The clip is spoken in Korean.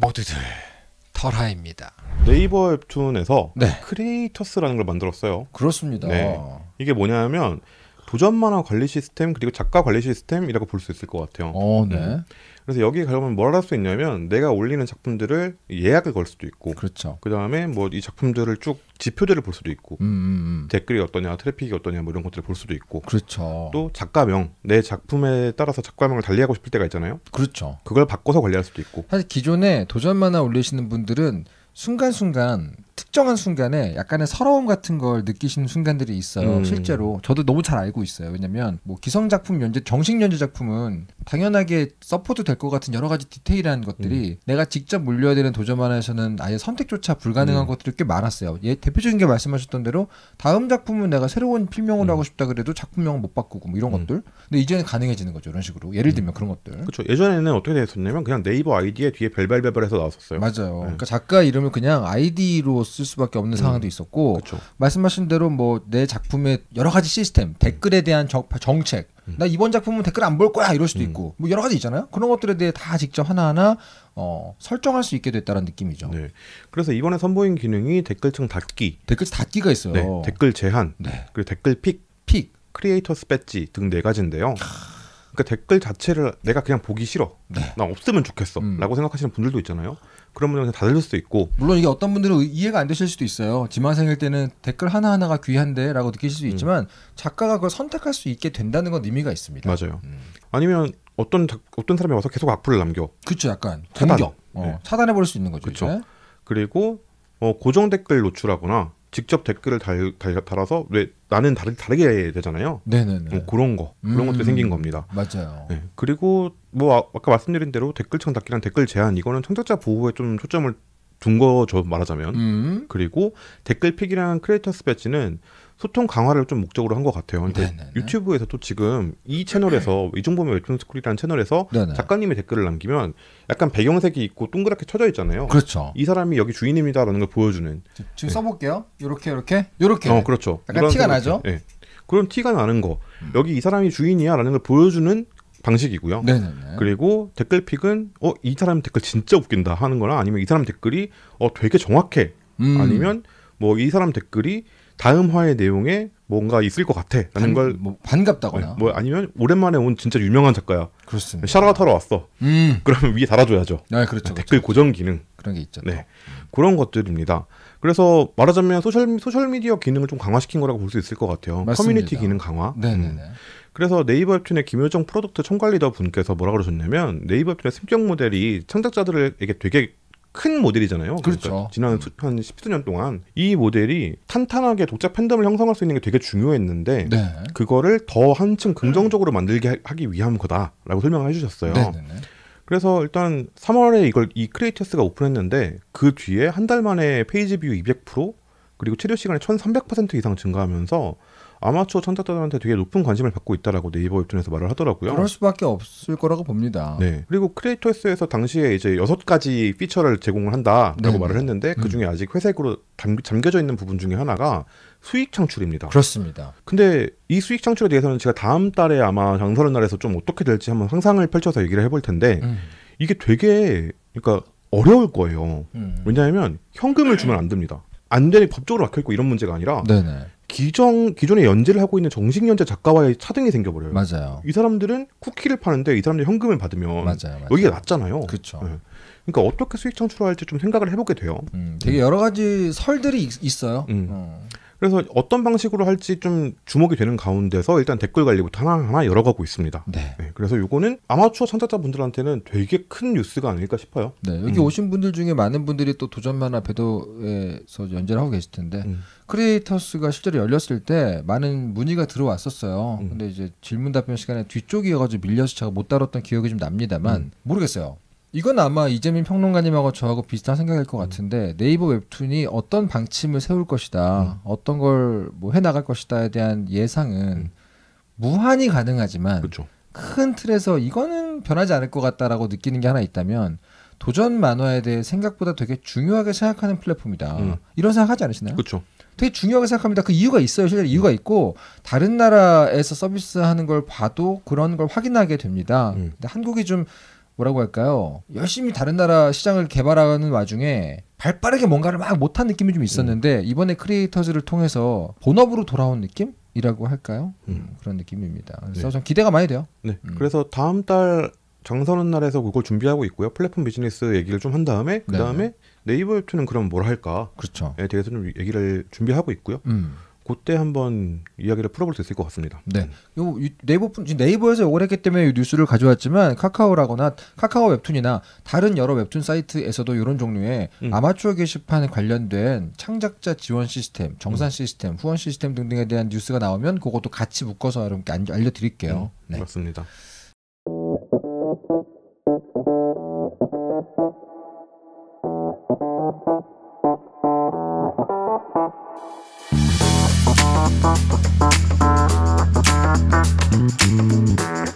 모두들 털하입니다. 네이버 웹툰에서 네. 크리에이터스라는 걸 만들었어요. 그렇습니다. 네. 이게 뭐냐면 도전 만화 관리 시스템 그리고 작가 관리 시스템이라고 볼 수 있을 것 같아요. 어, 음. 네. 그래서 여기에 가면 뭘 할 수 있냐면 내가 올리는 작품들을 예약을 걸 수도 있고, 그렇죠. 그 다음에 뭐 이 작품들을 쭉 지표들을 볼 수도 있고, 음, 음, 음, 댓글이 어떠냐, 트래픽이 어떠냐 뭐 이런 것들을 볼 수도 있고, 그렇죠. 또 작가명 내 작품에 따라서 작가명을 달리하고 싶을 때가 있잖아요. 그렇죠. 그걸 바꿔서 관리할 수도 있고. 사실 기존에 도전 만화 올리시는 분들은 순간순간 특정한 순간에 약간의 서러움 같은 걸 느끼시는 순간들이 있어요. 음. 실제로 저도 너무 잘 알고 있어요. 왜냐면 하뭐 기성 작품 연재, 정식 연재 작품은 당연하게 서포트 될것 같은 여러 가지 디테일한 것들이 음. 내가 직접 물려야 되는 도전 만화에서는 아예 선택조차 불가능한 음. 것들이 꽤 많았어요. 예, 대표적인 게 말씀하셨던 대로 다음 작품은 내가 새로운 필명으로 음. 하고 싶다 그래도 작품명은 못 바꾸고 뭐 이런 음. 것들. 근데 이제는 가능해지는 거죠. 이런 식으로. 예를 음. 들면 그런 것들. 그렇죠. 예전에는 어떻게 됐었냐면 그냥 네이버 아이디에 뒤에 별발별발해서 나왔었어요. 맞아요. 네. 그러니까 작가 이름을 그냥 아이디로 쓸 수밖에 없는 음. 상황도 있었고 그쵸. 말씀하신 대로 뭐 내 작품의 여러 가지 시스템 댓글에 대한 정, 정책 음. 나 이번 작품은 댓글 안 볼 거야 이럴 수도 음. 있고 뭐 여러 가지 있잖아요 그런 것들에 대해 다 직접 하나하나 어, 설정할 수 있게 됐다는 느낌이죠. 네. 그래서 이번에 선보인 기능이 댓글층 닫기, 댓글 닫기가 있어요. 네. 댓글 제한, 네. 그리고 댓글 픽, 픽, 크리에이터스 배지 등네 가지인데요. 캬. 그 댓글 자체를 내가 그냥 보기 싫어. 네. 나 없으면 좋겠어. 음. 라고 생각하시는 분들도 있잖아요. 그런 분들은 다 들릴 수도 있고. 물론 이게 어떤 분들은 이해가 안 되실 수도 있어요. 지망생일 때는 댓글 하나하나가 귀한데 라고 느끼실 수 음. 있지만 음. 작가가 그걸 선택할 수 있게 된다는 건 의미가 있습니다. 맞아요. 음. 아니면 어떤 어떤 사람이 와서 계속 악플을 남겨. 그렇죠. 약간 공격. 차단. 어, 네. 차단해 버릴 수 있는 거죠. 그렇죠. 그리고 어, 고정 댓글 노출하거나 직접 댓글을 달, 달, 달아서 왜 나는 다르, 다르게 되잖아요. 네네네. 뭐 그런 거 그런 것도 음, 생긴 겁니다. 맞아요. 네. 그리고 뭐 아, 까 말씀드린 대로 댓글창 닫기란 댓글 제한 이거는 창작자 보호에 좀 초점을 둔 거죠 말하자면 음. 그리고 댓글 픽이랑 크리에이터스 배치는 소통 강화를 좀 목적으로 한 것 같아요. 근데 네네네. 유튜브에서또 지금 이 채널에서 이종범의 웹툰 스쿨이라는 채널에서 네네. 네. 작가님의 댓글을 남기면 약간 배경색이 있고 동그랗게 쳐져 있잖아요. 그렇죠. 이 사람이 여기 주인입니다라는 걸 보여주는. 지금 네. 써볼게요. 이렇게 이렇게 이렇게. 어 그렇죠. 약간 티가 나죠. 네. 그런 티가 나는 거. 음. 여기 이 사람이 주인이야라는 걸 보여주는 방식이고요. 네네네. 그리고 댓글 픽은 어 이 사람 댓글 진짜 웃긴다 하는 거나 아니면 이 사람 댓글이 어 되게 정확해 음. 아니면 뭐 이 사람 댓글이 다음 화의 내용에 뭔가 있을 것 같아라는 걸 뭐, 반갑다거나 네, 뭐 아니면 오랜만에 온 진짜 유명한 작가야. 그렇습니다. 샤라가 타러 왔어. 음. 그러면 위에 달아줘야죠. 네, 그렇죠. 댓글 그렇죠. 그렇죠. 고정 기능 그런 게 있죠. 네, 그런 것들입니다. 그래서 말하자면 소셜 소셜 미디어 기능을 좀 강화시킨 거라고 볼 수 있을 것 같아요. 맞습니다. 커뮤니티 기능 강화. 네네네. 음. 그래서 네이버 웹툰의 김효정 프로덕트 총괄리더 분께서 뭐라 고 그러셨냐면 네이버 웹툰의 승격 모델이 창작자들에게 되게 큰 모델이잖아요. 그러니까 그렇죠. 그러니까 지난 음. 수, 한 십수 년 동안 이 모델이 탄탄하게 독자 팬덤을 형성할 수 있는 게 되게 중요했는데 네. 그거를 더 한층 긍정적으로 만들게 하기 위한 거다라고 설명을 해주셨어요. 네네네. 네, 네. 그래서 일단 3월에 이걸 이 크리에이터스가 오픈했는데 그 뒤에 한 달 만에 페이지 뷰200% 그리고 체류 시간이 1,300% 이상 증가하면서 아마추어 창작자들한테 되게 높은 관심을 받고 있다라고 네이버 웹툰에서 말을 하더라고요. 그럴 수밖에 없을 거라고 봅니다. 네. 그리고 크리에이터스에서 당시에 이제 여섯 가지 피처를 제공을 한다라고 네 말을 했는데 그 중에 음. 아직 회색으로 잠겨져 있는 부분 중에 하나가 수익 창출입니다. 그렇습니다. 근데 이 수익 창출에 대해서는 제가 다음 달에 아마 장설의 날에서 좀 어떻게 될지 한번 상상을 펼쳐서 얘기를 해볼 텐데 음. 이게 되게 그러니까 어려울 거예요. 음. 왜냐하면 현금을 주면 안 됩니다. 안 되니 법적으로 막혀 있고 이런 문제가 아니라 네네. 기정 기존에 연재를 하고 있는 정식 연재 작가와의 차등이 생겨버려요. 맞아요. 이 사람들은 쿠키를 파는데 이 사람들이 현금을 받으면 맞아요, 맞아요. 여기가 낮잖아요. 그렇죠. 네. 예. 그러니까 어떻게 수익 창출할지 좀 생각을 해보게 돼요. 음, 되게 여러 가지 설들이 있, 어요 음. 어. 그래서 어떤 방식으로 할지 좀 주목이 되는 가운데서 일단 댓글 관리부터 하나하나 열어가고 있습니다. 네. 네. 그래서 요거는 아마추어 창작자분들한테는 되게 큰 뉴스가 아닐까 싶어요. 네. 여기 음. 오신 분들 중에 많은 분들이 또 도전만화 배도에서 연재를 하고 계실 텐데 음. 크리에이터스가 실제로 열렸을 때 많은 문의가 들어왔었어요. 음. 근데 이제 질문 답변 시간에 뒤쪽이어가지고 밀려서 제가 못 다뤘던 기억이 좀 납니다만 음. 모르겠어요. 이건 아마 이재민 평론가님하고 저하고 비슷한 생각일 것 음. 같은데 네이버 웹툰이 어떤 방침을 세울 것이다, 음. 어떤 걸 뭐 해나갈 것이다에 대한 예상은 음. 무한히 가능하지만 그쵸. 그렇죠. 큰 틀에서 이거는 변하지 않을 것 같다라고 느끼는 게 하나 있다면 도전 만화에 대해 생각보다 되게 중요하게 생각하는 플랫폼이다. 음. 이런 생각하지 않으시나요? 그렇죠. 되게 중요하게 생각합니다. 그 이유가 있어요. 실제 이유가 음. 있고 다른 나라에서 서비스하는 걸 봐도 그런 걸 확인하게 됩니다. 음. 근데 한국이 좀 뭐라고 할까요? 열심히 다른 나라 시장을 개발하는 와중에 발 빠르게 뭔가를 막 못한 느낌이 좀 있었는데 음. 이번에 크리에이터즈를 통해서 본업으로 돌아온 느낌? 이라고 할까요? 음. 음. 그런 느낌입니다. 그래서 네. 좀 기대가 많이 돼요. 네. 음. 그래서 다음 달 장선은 날에서 그걸 준비하고 있고요. 플랫폼 비즈니스 얘기를 좀 한 다음에 그 네. 다음에 네이버 웹툰은 그럼 뭘 할까에 그렇죠. 대해서 좀 얘기를 준비하고 있고요. 음. 그때 한번 이야기를 풀어볼 수 있을 것 같습니다. 네. 요 네이버 네이버에서 요걸 했기 때문에 뉴스를 가져왔지만 카카오라거나 카카오 웹툰이나 다른 여러 웹툰 사이트에서도 이런 종류의 음. 아마추어 게시판 관련된 창작자 지원 시스템, 정산 음. 시스템, 후원 시스템 등등에 대한 뉴스가 나오면 그것도 같이 묶어서 여러분께 알려드릴게요. 음, 네. 맞습니다. Thank you.